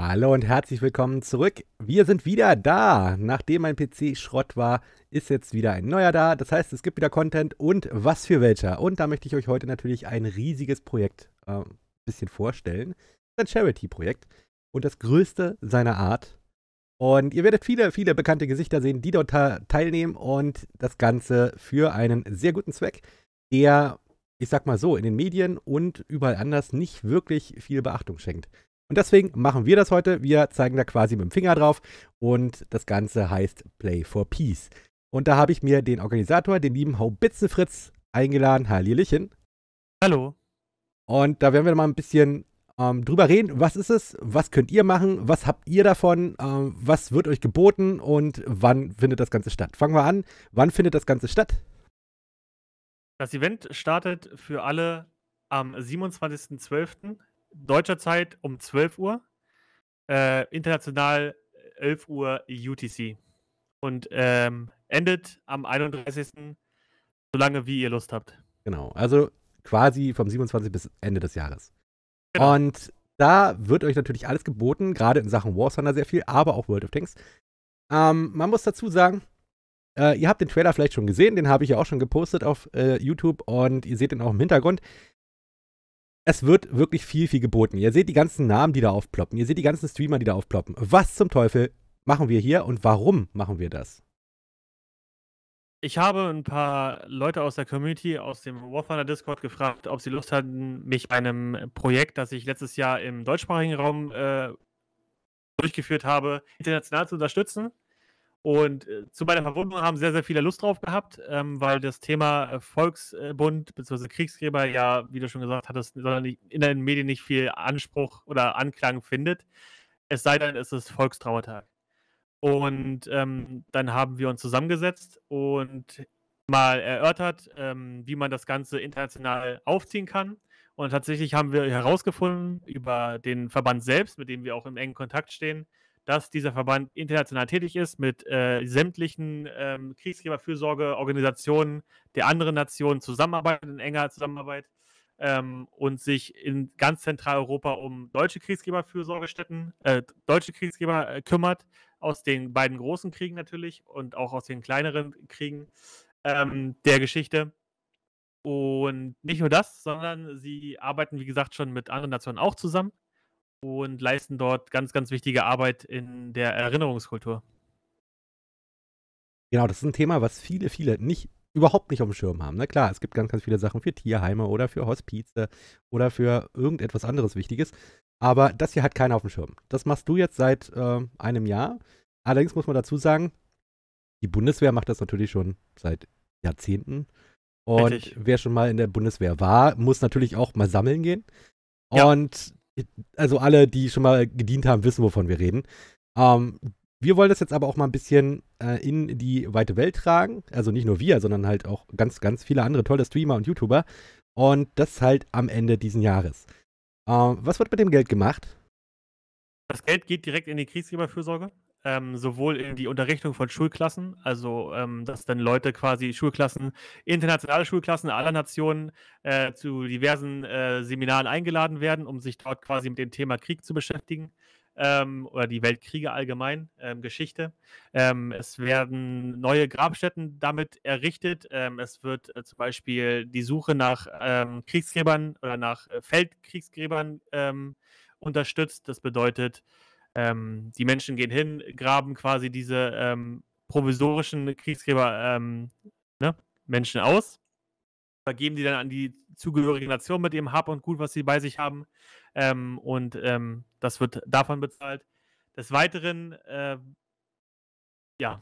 Hallo und herzlich willkommen zurück. Wir sind wieder da. Nachdem mein PC Schrott war, ist jetzt wieder ein neuer da. Das heißt, es gibt wieder Content und was für welcher. Und da möchte ich euch heute natürlich ein riesiges Projekt äh, ein bisschen vorstellen. Ein Charity-Projekt und das größte seiner Art. Und ihr werdet viele, viele bekannte Gesichter sehen, die dort teilnehmen und das Ganze für einen sehr guten Zweck, der, ich sag mal so, in den Medien und überall anders nicht wirklich viel Beachtung schenkt. Und deswegen machen wir das heute. Wir zeigen da quasi mit dem Finger drauf und das Ganze heißt Play for Peace. Und da habe ich mir den Organisator, den lieben Haubitzenfritz, eingeladen. Hallöchen. Hallo. Und da werden wir mal ein bisschen ähm, drüber reden. Was ist es? Was könnt ihr machen? Was habt ihr davon? Ähm, was wird euch geboten? Und wann findet das Ganze statt? Fangen wir an. Wann findet das Ganze statt? Das Event startet für alle am 27.12 deutscher Zeit um 12 Uhr, äh, international 11 Uhr UTC. Und ähm, endet am 31. solange wie ihr Lust habt. Genau, also quasi vom 27. bis Ende des Jahres. Genau. Und da wird euch natürlich alles geboten, gerade in Sachen War Thunder sehr viel, aber auch World of Tanks. Ähm, man muss dazu sagen, äh, ihr habt den Trailer vielleicht schon gesehen, den habe ich ja auch schon gepostet auf äh, YouTube und ihr seht ihn auch im Hintergrund es wird wirklich viel, viel geboten. Ihr seht die ganzen Namen, die da aufploppen. Ihr seht die ganzen Streamer, die da aufploppen. Was zum Teufel machen wir hier und warum machen wir das? Ich habe ein paar Leute aus der Community, aus dem Warfighter Discord gefragt, ob sie Lust hatten, mich bei einem Projekt, das ich letztes Jahr im deutschsprachigen Raum äh, durchgeführt habe, international zu unterstützen. Und äh, zu meiner Verwundung haben sehr, sehr viele Lust drauf gehabt, ähm, weil das Thema äh, Volksbund bzw. Kriegsgräber ja, wie du schon gesagt hattest, in den Medien nicht viel Anspruch oder Anklang findet. Es sei denn, es ist Volkstrauertag. Und ähm, dann haben wir uns zusammengesetzt und mal erörtert, ähm, wie man das Ganze international aufziehen kann. Und tatsächlich haben wir herausgefunden über den Verband selbst, mit dem wir auch im engen Kontakt stehen, dass dieser Verband international tätig ist mit äh, sämtlichen ähm, Kriegsgeberfürsorgeorganisationen der anderen Nationen zusammenarbeitet, in enger Zusammenarbeit ähm, und sich in ganz Zentraleuropa um deutsche Kriegsgeberfürsorgestätten, äh, deutsche Kriegsgeber äh, kümmert, aus den beiden großen Kriegen natürlich und auch aus den kleineren Kriegen ähm, der Geschichte. Und nicht nur das, sondern sie arbeiten, wie gesagt, schon mit anderen Nationen auch zusammen und leisten dort ganz, ganz wichtige Arbeit in der Erinnerungskultur. Genau, das ist ein Thema, was viele, viele nicht überhaupt nicht auf dem Schirm haben. Na ne? klar, es gibt ganz, ganz viele Sachen für Tierheime oder für Hospize oder für irgendetwas anderes Wichtiges. Aber das hier hat keiner auf dem Schirm. Das machst du jetzt seit äh, einem Jahr. Allerdings muss man dazu sagen, die Bundeswehr macht das natürlich schon seit Jahrzehnten. Und Richtig. wer schon mal in der Bundeswehr war, muss natürlich auch mal sammeln gehen. Ja. Und also alle, die schon mal gedient haben, wissen, wovon wir reden. Ähm, wir wollen das jetzt aber auch mal ein bisschen äh, in die weite Welt tragen. Also nicht nur wir, sondern halt auch ganz, ganz viele andere tolle Streamer und YouTuber. Und das halt am Ende diesen Jahres. Ähm, was wird mit dem Geld gemacht? Das Geld geht direkt in die Kriegsgeberfürsorge ähm, sowohl in die Unterrichtung von Schulklassen, also ähm, dass dann Leute quasi Schulklassen, internationale Schulklassen aller Nationen äh, zu diversen äh, Seminaren eingeladen werden, um sich dort quasi mit dem Thema Krieg zu beschäftigen. Ähm, oder die Weltkriege allgemein, ähm, Geschichte. Ähm, es werden neue Grabstätten damit errichtet. Ähm, es wird äh, zum Beispiel die Suche nach ähm, Kriegsgräbern oder nach äh, Feldkriegsgräbern ähm, unterstützt. Das bedeutet, ähm, die Menschen gehen hin, graben quasi diese ähm, provisorischen Kriegsgräber ähm, ne, Menschen aus, vergeben die dann an die zugehörige Nation mit ihrem Hab und Gut, was sie bei sich haben. Ähm, und ähm, das wird davon bezahlt. Des Weiteren, äh, ja,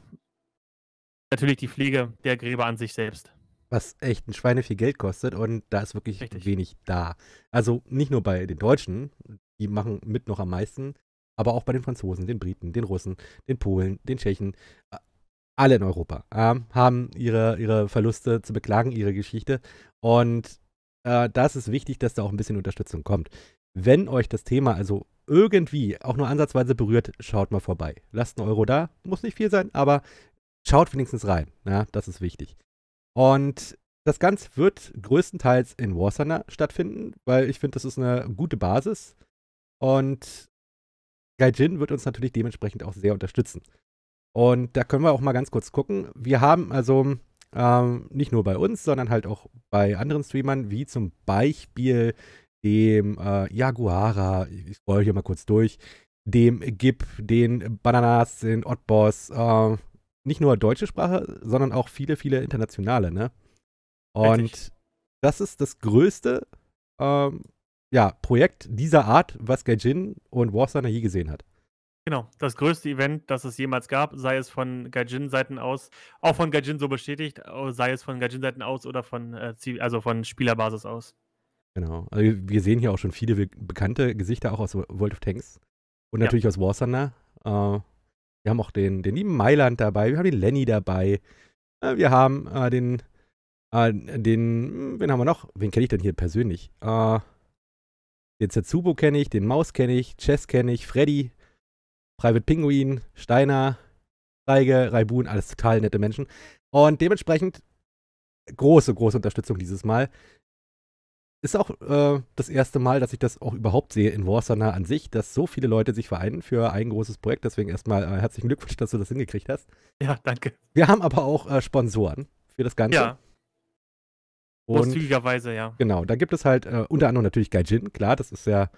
natürlich die Pflege der Gräber an sich selbst. Was echt ein Schweine viel Geld kostet und da ist wirklich Richtig. wenig da. Also nicht nur bei den Deutschen, die machen mit noch am meisten, aber auch bei den Franzosen, den Briten, den Russen, den Polen, den Tschechen, äh, alle in Europa, äh, haben ihre, ihre Verluste zu beklagen, ihre Geschichte. Und äh, das ist wichtig, dass da auch ein bisschen Unterstützung kommt. Wenn euch das Thema also irgendwie auch nur ansatzweise berührt, schaut mal vorbei. Lasst einen Euro da, muss nicht viel sein, aber schaut wenigstens rein. Ja, das ist wichtig. Und das Ganze wird größtenteils in Warsana stattfinden, weil ich finde, das ist eine gute Basis. Und Gaijin wird uns natürlich dementsprechend auch sehr unterstützen. Und da können wir auch mal ganz kurz gucken. Wir haben also ähm, nicht nur bei uns, sondern halt auch bei anderen Streamern, wie zum Beispiel dem äh, Jaguara, ich scroll hier mal kurz durch, dem Gib, den Bananas, den Oddboss, äh, nicht nur deutsche Sprache, sondern auch viele, viele internationale, ne? Und Richtig. das ist das größte ähm, ja, Projekt dieser Art, was Gaijin und War Thunder je gesehen hat. Genau, das größte Event, das es jemals gab, sei es von Gaijin-Seiten aus, auch von Gaijin so bestätigt, sei es von Gaijin-Seiten aus oder von, äh, also von Spielerbasis aus. Genau, also wir sehen hier auch schon viele bekannte Gesichter, auch aus World of Tanks und natürlich aus War Thunder. Äh, wir haben auch den, den lieben Mailand dabei, wir haben den Lenny dabei, äh, wir haben äh, den, äh, den, hm, wen haben wir noch? Wen kenne ich denn hier persönlich? Äh, den Zetsubo kenne ich, den Maus kenne ich, Chess kenne ich, Freddy, Private Pinguin, Steiner, Zeige, Raibun, alles total nette Menschen. Und dementsprechend große, große Unterstützung dieses Mal. Ist auch äh, das erste Mal, dass ich das auch überhaupt sehe in Warsana an sich, dass so viele Leute sich vereinen für ein großes Projekt. Deswegen erstmal äh, herzlichen Glückwunsch, dass du das hingekriegt hast. Ja, danke. Wir haben aber auch äh, Sponsoren für das Ganze. Ja. Großzügigerweise, ja. Genau, da gibt es halt äh, unter anderem natürlich Gaijin, klar, das ist ja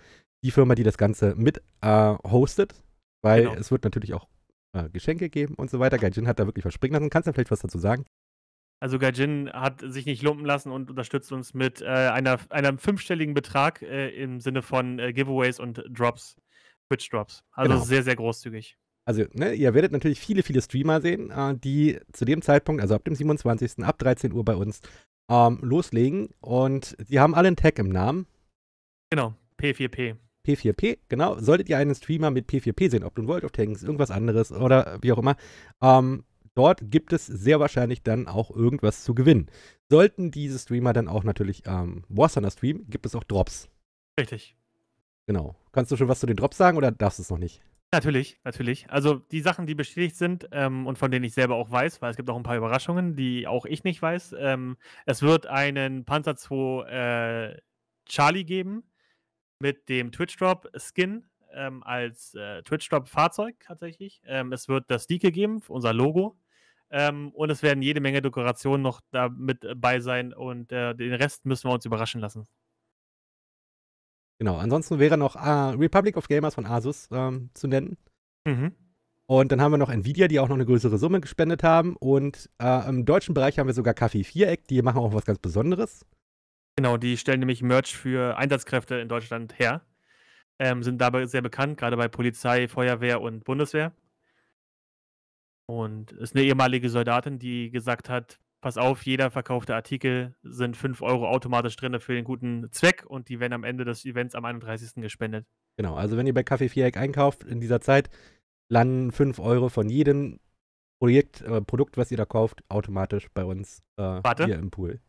die Firma, die das Ganze mit äh, hostet, weil genau. es wird natürlich auch äh, Geschenke geben und so weiter. Gaijin hat da wirklich verspringen lassen. Kannst du vielleicht was dazu sagen? Also Gaijin hat sich nicht lumpen lassen und unterstützt uns mit äh, einer, einem fünfstelligen Betrag äh, im Sinne von äh, Giveaways und Drops, Twitch-Drops. Also genau. sehr, sehr großzügig. Also, ne, ihr werdet natürlich viele, viele Streamer sehen, die zu dem Zeitpunkt, also ab dem 27. ab 13 Uhr bei uns ähm, loslegen. Und sie haben alle einen Tag im Namen. Genau, P4P. P4P, genau. Solltet ihr einen Streamer mit P4P sehen, ob du ein World of Tanks, irgendwas anderes oder wie auch immer, ähm, dort gibt es sehr wahrscheinlich dann auch irgendwas zu gewinnen. Sollten diese Streamer dann auch natürlich ähm, Warsaner streamen, gibt es auch Drops. Richtig. Genau. Kannst du schon was zu den Drops sagen oder darfst du es noch nicht? Natürlich, natürlich. Also die Sachen, die bestätigt sind ähm, und von denen ich selber auch weiß, weil es gibt auch ein paar Überraschungen, die auch ich nicht weiß. Ähm, es wird einen Panzer 2 äh, Charlie geben mit dem Twitch Drop Skin ähm, als äh, Twitch Drop Fahrzeug tatsächlich. Ähm, es wird das Dike geben, unser Logo. Ähm, und es werden jede Menge Dekorationen noch mit dabei sein und äh, den Rest müssen wir uns überraschen lassen. Genau, ansonsten wäre noch äh, Republic of Gamers von Asus ähm, zu nennen. Mhm. Und dann haben wir noch Nvidia, die auch noch eine größere Summe gespendet haben. Und äh, im deutschen Bereich haben wir sogar Kaffee Viereck, die machen auch was ganz Besonderes. Genau, die stellen nämlich Merch für Einsatzkräfte in Deutschland her. Ähm, sind dabei sehr bekannt, gerade bei Polizei, Feuerwehr und Bundeswehr. Und ist eine ehemalige Soldatin, die gesagt hat, pass auf, jeder verkaufte Artikel sind 5 Euro automatisch drin für den guten Zweck und die werden am Ende des Events am 31. gespendet. Genau, also wenn ihr bei Café Viereck einkauft in dieser Zeit, landen 5 Euro von jedem Projekt, äh, Produkt, was ihr da kauft, automatisch bei uns äh, hier im Pool.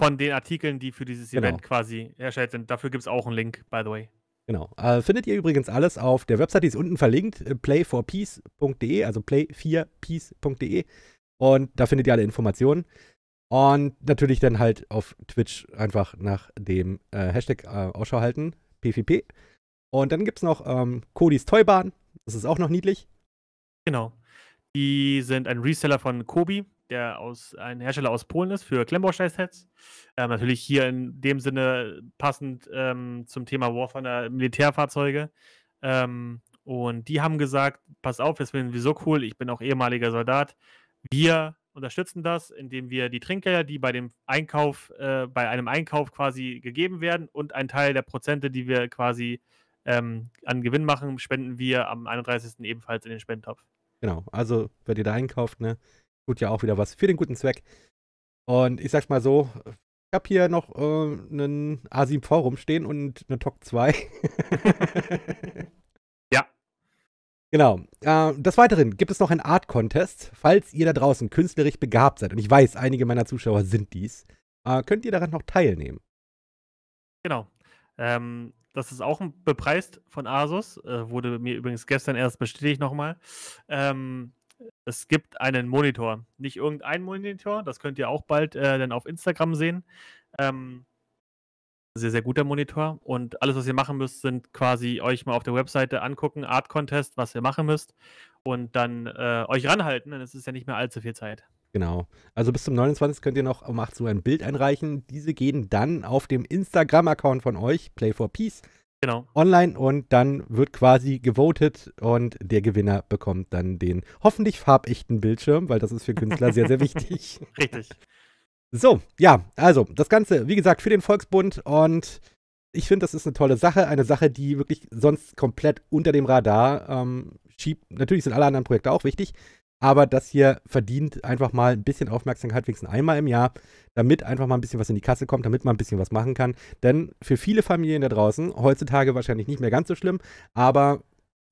Von den Artikeln, die für dieses genau. Event quasi erstellt sind. Dafür gibt es auch einen Link, by the way. Genau. Äh, findet ihr übrigens alles auf der Website, die ist unten verlinkt, äh, playforpeace.de, also play4peace.de. Und da findet ihr alle Informationen. Und natürlich dann halt auf Twitch einfach nach dem äh, Hashtag äh, Ausschau halten, PvP. Und dann gibt es noch ähm, Kodis Toybahn. Das ist auch noch niedlich. Genau. Die sind ein Reseller von Kobi, der aus, ein Hersteller aus Polen ist für Klemmbaustein-Sets. Ähm, natürlich hier in dem Sinne passend ähm, zum Thema War Militärfahrzeuge. Ähm, und die haben gesagt, pass auf, das finden wir so cool. Ich bin auch ehemaliger Soldat. Wir unterstützen das, indem wir die Trinkgelder, die bei dem Einkauf, äh, bei einem Einkauf quasi gegeben werden und einen Teil der Prozente, die wir quasi ähm, an Gewinn machen, spenden wir am 31. ebenfalls in den Spendentopf. Genau, also wenn ihr da einkauft, ne, tut ja auch wieder was für den guten Zweck. Und ich sag's mal so, ich habe hier noch äh, einen A7 v rumstehen und eine TOC 2. Genau. Äh, des Weiteren gibt es noch einen Art-Contest. Falls ihr da draußen künstlerisch begabt seid, und ich weiß, einige meiner Zuschauer sind dies, äh, könnt ihr daran noch teilnehmen. Genau. Ähm, das ist auch bepreist von Asus. Äh, wurde mir übrigens gestern erst bestätigt nochmal. Ähm, es gibt einen Monitor. Nicht irgendeinen Monitor, das könnt ihr auch bald äh, dann auf Instagram sehen. Ähm, sehr, sehr guter Monitor. Und alles, was ihr machen müsst, sind quasi euch mal auf der Webseite angucken, Art Contest, was ihr machen müsst. Und dann äh, euch ranhalten, denn es ist ja nicht mehr allzu viel Zeit. Genau. Also bis zum 29. könnt ihr noch um 8 Uhr ein Bild einreichen. Diese gehen dann auf dem Instagram-Account von euch, Play for Peace, genau. online und dann wird quasi gewotet und der Gewinner bekommt dann den hoffentlich farbechten Bildschirm, weil das ist für Künstler sehr, sehr wichtig. Richtig. So, ja, also das Ganze, wie gesagt, für den Volksbund und ich finde, das ist eine tolle Sache, eine Sache, die wirklich sonst komplett unter dem Radar ähm, schiebt. Natürlich sind alle anderen Projekte auch wichtig, aber das hier verdient einfach mal ein bisschen Aufmerksamkeit, wenigstens einmal im Jahr, damit einfach mal ein bisschen was in die Kasse kommt, damit man ein bisschen was machen kann. Denn für viele Familien da draußen, heutzutage wahrscheinlich nicht mehr ganz so schlimm, aber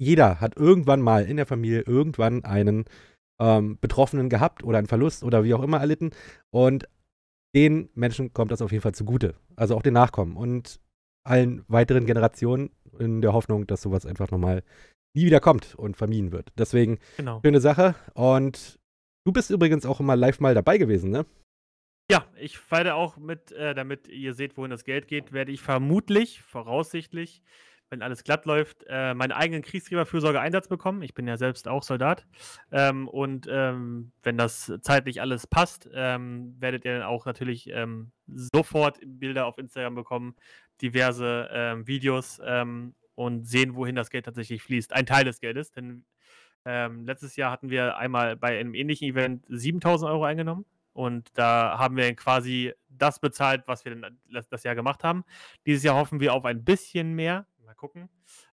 jeder hat irgendwann mal in der Familie irgendwann einen ähm, Betroffenen gehabt oder einen Verlust oder wie auch immer erlitten. Und den Menschen kommt das auf jeden Fall zugute. Also auch den Nachkommen und allen weiteren Generationen in der Hoffnung, dass sowas einfach nochmal nie wieder kommt und vermieden wird. Deswegen, genau. schöne Sache. Und du bist übrigens auch immer live mal dabei gewesen, ne? Ja, ich werde auch mit, äh, damit ihr seht, wohin das Geld geht, werde ich vermutlich, voraussichtlich, wenn alles glatt läuft, äh, meinen eigenen Kriegsgräberfürsorge-Einsatz bekommen. Ich bin ja selbst auch Soldat. Ähm, und ähm, wenn das zeitlich alles passt, ähm, werdet ihr dann auch natürlich ähm, sofort Bilder auf Instagram bekommen, diverse ähm, Videos ähm, und sehen, wohin das Geld tatsächlich fließt. Ein Teil des Geldes, denn letztes Jahr hatten wir einmal bei einem ähnlichen Event 7000 Euro eingenommen. Und da haben wir quasi das bezahlt, was wir das Jahr gemacht haben. Dieses Jahr hoffen wir auf ein bisschen mehr, gucken.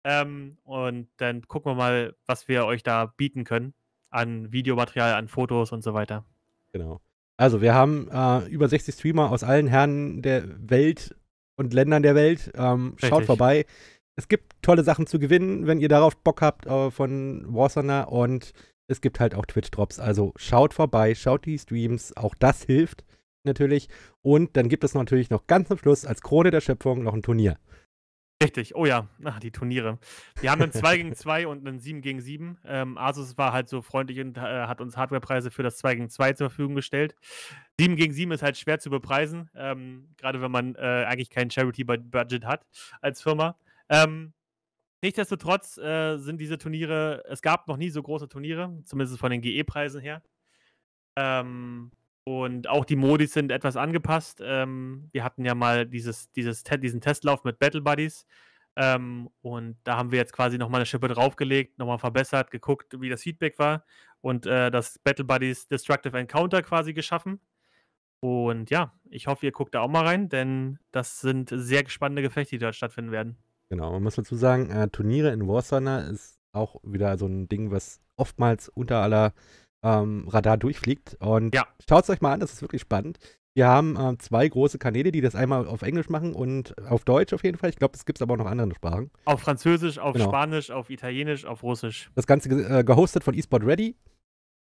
Ähm, und dann gucken wir mal, was wir euch da bieten können an Videomaterial, an Fotos und so weiter. Genau. Also wir haben äh, über 60 Streamer aus allen Herren der Welt und Ländern der Welt. Ähm, schaut vorbei. Es gibt tolle Sachen zu gewinnen, wenn ihr darauf Bock habt äh, von War Thunder und es gibt halt auch Twitch-Drops. Also schaut vorbei, schaut die Streams, auch das hilft natürlich. Und dann gibt es natürlich noch ganz am Schluss als Krone der Schöpfung noch ein Turnier. Richtig, oh ja, Ach, die Turniere. Wir haben einen 2 gegen 2 und einen 7 gegen 7. Ähm, Asus war halt so freundlich und äh, hat uns Hardwarepreise für das 2 gegen 2 zur Verfügung gestellt. 7 gegen 7 ist halt schwer zu bepreisen, ähm, gerade wenn man äh, eigentlich kein Charity-Budget hat als Firma. Ähm, nichtsdestotrotz äh, sind diese Turniere, es gab noch nie so große Turniere, zumindest von den GE-Preisen her. Ähm, und auch die Modis sind etwas angepasst. Ähm, wir hatten ja mal dieses, dieses Te diesen Testlauf mit Battle Buddies. Ähm, und da haben wir jetzt quasi nochmal eine Schippe draufgelegt, nochmal verbessert, geguckt, wie das Feedback war und äh, das Battle Buddies Destructive Encounter quasi geschaffen. Und ja, ich hoffe, ihr guckt da auch mal rein, denn das sind sehr spannende Gefechte, die dort stattfinden werden. Genau, man muss dazu sagen, äh, Turniere in War Thunder ist auch wieder so ein Ding, was oftmals unter aller ähm, Radar durchfliegt. Und ja. schaut es euch mal an, das ist wirklich spannend. Wir haben äh, zwei große Kanäle, die das einmal auf Englisch machen und auf Deutsch auf jeden Fall. Ich glaube, es gibt aber auch noch andere Sprachen. Auf Französisch, auf genau. Spanisch, auf Italienisch, auf Russisch. Das Ganze äh, gehostet von eSport Ready.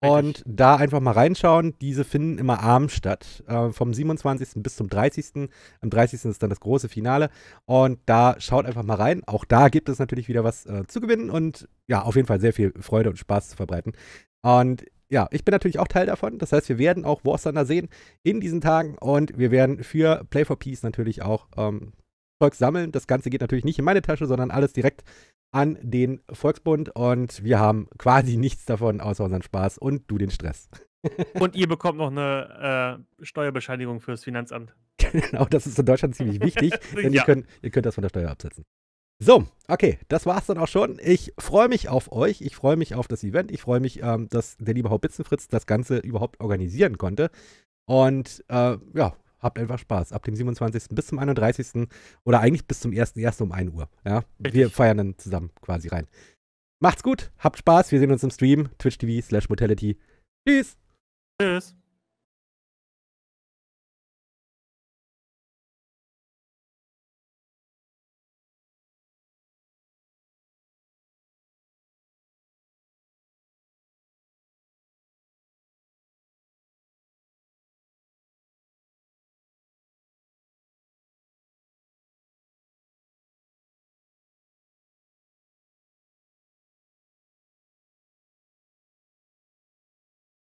Und da einfach mal reinschauen. Diese finden immer abends statt. Äh, vom 27. bis zum 30. Am 30. ist dann das große Finale. Und da schaut einfach mal rein. Auch da gibt es natürlich wieder was äh, zu gewinnen und ja, auf jeden Fall sehr viel Freude und Spaß zu verbreiten. Und ja, ich bin natürlich auch Teil davon. Das heißt, wir werden auch War Thunder sehen in diesen Tagen und wir werden für Play for Peace natürlich auch ähm, Volk sammeln. Das Ganze geht natürlich nicht in meine Tasche, sondern alles direkt an den Volksbund und wir haben quasi nichts davon außer unseren Spaß und du den Stress. und ihr bekommt noch eine äh, Steuerbescheinigung fürs Finanzamt. Genau, das ist in Deutschland ziemlich wichtig, denn ja. ihr, könnt, ihr könnt das von der Steuer absetzen. So, okay, das war's dann auch schon. Ich freue mich auf euch, ich freue mich auf das Event, ich freue mich, ähm, dass der liebe Haubitzenfritz das Ganze überhaupt organisieren konnte. Und äh, ja, habt einfach Spaß. Ab dem 27. bis zum 31. oder eigentlich bis zum 1.1. um 1 Uhr. Ja? Wir feiern dann zusammen quasi rein. Macht's gut, habt Spaß, wir sehen uns im Stream, twitch.tv slash motility. Tschüss. Tschüss.